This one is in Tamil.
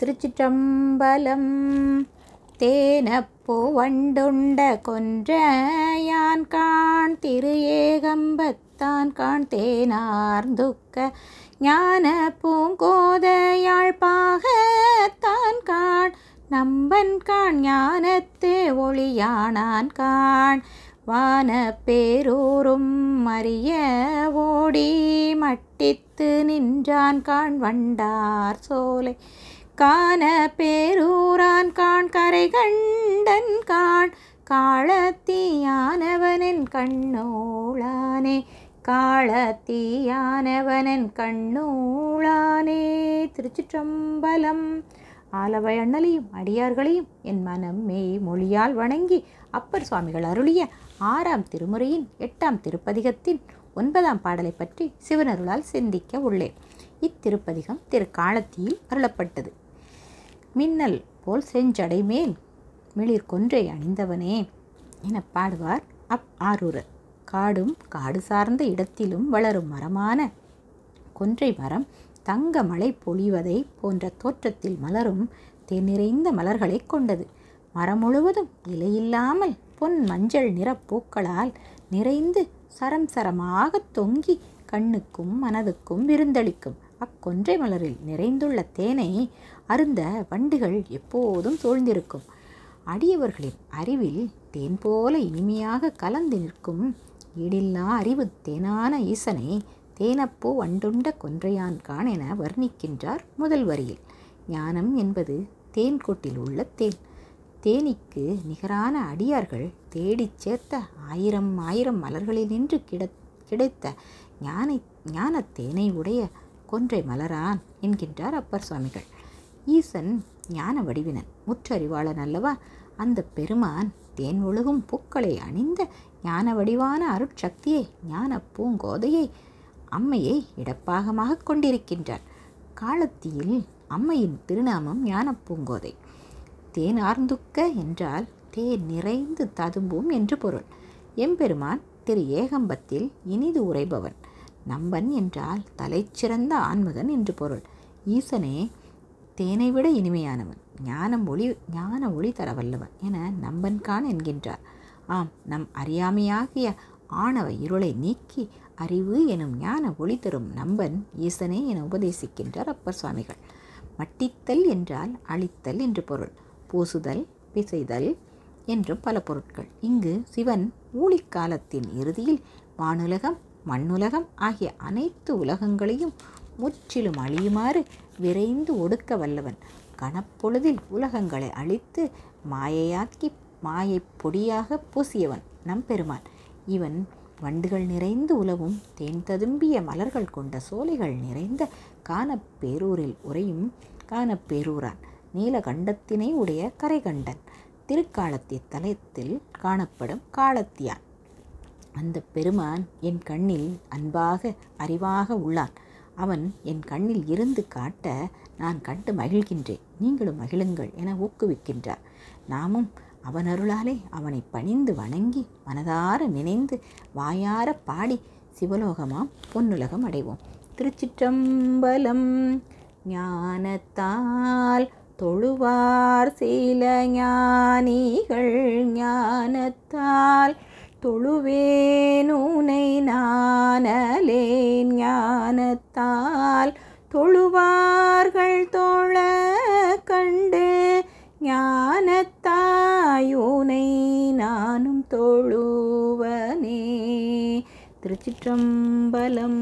திருச்சிற்றம்பலம் தேனப்பூ வண்டுண்ட கொன்ற யான் காண் திரு ஏகம்பத்தான் காண் தேனார்ந்துக்க ஞான தான் காண் நம்பன் காண் ஞானத்தே ஒளியானான் காண் வான பேரூரும் மறிய ஓடி மட்டித்து நின்றான் காண் வண்டார் சோலை காண பேரூரான் காண் கரை கண்டன் காண் காளத்தியானவனன் கண்ணோளானே காளத்தியானவனன் கண்ணூளானே திருச்சிற்றம்பலம் ஆலவை அண்ணலையும் அடியார்களையும் என் மனம் மெய் மொழியால் வணங்கி அப்பர் சுவாமிகள் அருளிய ஆறாம் திருமுறையின் எட்டாம் திருப்பதிகத்தின் ஒன்பதாம் பாடலை பற்றி சிவனருளால் சிந்திக்க உள்ளேன் இத்திருப்பதிகம் காலத்தியில் அருளப்பட்டது மின்னல் போல் செஞ்சடை மேல் மிளிர் கொன்றை அணிந்தவனே என பாடுவார் அப் ஆரூரர் காடும் காடு சார்ந்த இடத்திலும் வளரும் மரமான கொன்றை மரம் தங்க மழை பொழிவதை போன்ற தோற்றத்தில் மலரும் தென்னிறைந்த நிறைந்த மலர்களை கொண்டது மரம் முழுவதும் இலையில்லாமல் பொன் மஞ்சள் நிற பூக்களால் நிறைந்து சரம் சரமாக தொங்கி கண்ணுக்கும் மனதுக்கும் விருந்தளிக்கும் அக்கொன்றை மலரில் நிறைந்துள்ள தேனை அருந்த வண்டுகள் எப்போதும் சூழ்ந்திருக்கும் அடியவர்களின் அறிவில் தேன் போல இனிமையாக கலந்து நிற்கும் ஈடில்லா அறிவு தேனான ஈசனை தேனப்போ வண்டுண்ட கொன்றையான் என வர்ணிக்கின்றார் முதல் வரியில் ஞானம் என்பது தேன் உள்ள தேன் தேனிக்கு நிகரான அடியார்கள் தேடிச் சேர்த்த ஆயிரம் ஆயிரம் மலர்களில் நின்று கிட கிடைத்த ஞான ஞான தேனை உடைய கொன்றை மலரான் என்கின்றார் அப்பர் சுவாமிகள் ஈசன் ஞான வடிவினன் முற்றறிவாளன் அல்லவா அந்த பெருமான் தேன் ஒழுகும் பூக்களை அணிந்த ஞான வடிவான அருட்சக்தியை ஞான பூங்கோதையை அம்மையை இடப்பாகமாக கொண்டிருக்கின்றார் காலத்தியில் அம்மையின் திருநாமம் ஞான பூங்கோதை தேன் ஆர்ந்துக்க என்றால் தேன் நிறைந்து ததும்பும் என்று பொருள் எம்பெருமான் திரு ஏகம்பத்தில் இனிது உரைபவன் நம்பன் என்றால் தலை சிறந்த ஆன்மகன் என்று பொருள் ஈசனே தேனை விட இனிமையானவன் ஞானம் ஒளி ஞான ஒளி தரவல்லவன் என நம்பன்கான் என்கின்றார் ஆம் நம் அறியாமையாகிய ஆணவ இருளை நீக்கி அறிவு எனும் ஞான ஒளி தரும் நம்பன் ஈசனே என உபதேசிக்கின்றார் அப்பர் சுவாமிகள் மட்டித்தல் என்றால் அழித்தல் என்று பொருள் பூசுதல் பிசைதல் என்றும் பல பொருட்கள் இங்கு சிவன் ஊழிக்காலத்தின் இறுதியில் வானுலகம் மண்ணுலகம் ஆகிய அனைத்து உலகங்களையும் முற்றிலும் அழியுமாறு விரைந்து ஒடுக்க வல்லவன் கணப்பொழுதில் உலகங்களை அழித்து மாயையாக்கி மாயை பொடியாக பூசியவன் நம்பெருமான் இவன் வண்டுகள் நிறைந்து உலவும் தேன் ததும்பிய மலர்கள் கொண்ட சோலைகள் நிறைந்த காணப்பேரூரில் உரையும் காணப்பேரூரான் நீலகண்டத்தினை உடைய கரைகண்டன் திருக்காலத்திய தலத்தில் காணப்படும் காலத்தியான் அந்த பெருமான் என் கண்ணில் அன்பாக அறிவாக உள்ளான் அவன் என் கண்ணில் இருந்து காட்ட நான் கண்டு மகிழ்கின்றேன் நீங்களும் மகிழுங்கள் என ஊக்குவிக்கின்றார் நாமும் அவன் அருளாலே அவனை பணிந்து வணங்கி மனதார நினைந்து வாயார பாடி சிவலோகமாம் பொன்னுலகம் அடைவோம் திருச்சிற்றம்பலம் ஞானத்தால் தொழுவார் சில ஞானிகள் ஞானத்தால் தொழுவேனூனை நானலேன் ஞானத்தால் தொழுவார்கள் தோழ கண்டு ஞானத்தாயூனை நானும் தொழுவனே திருச்சிற்றம்பலம்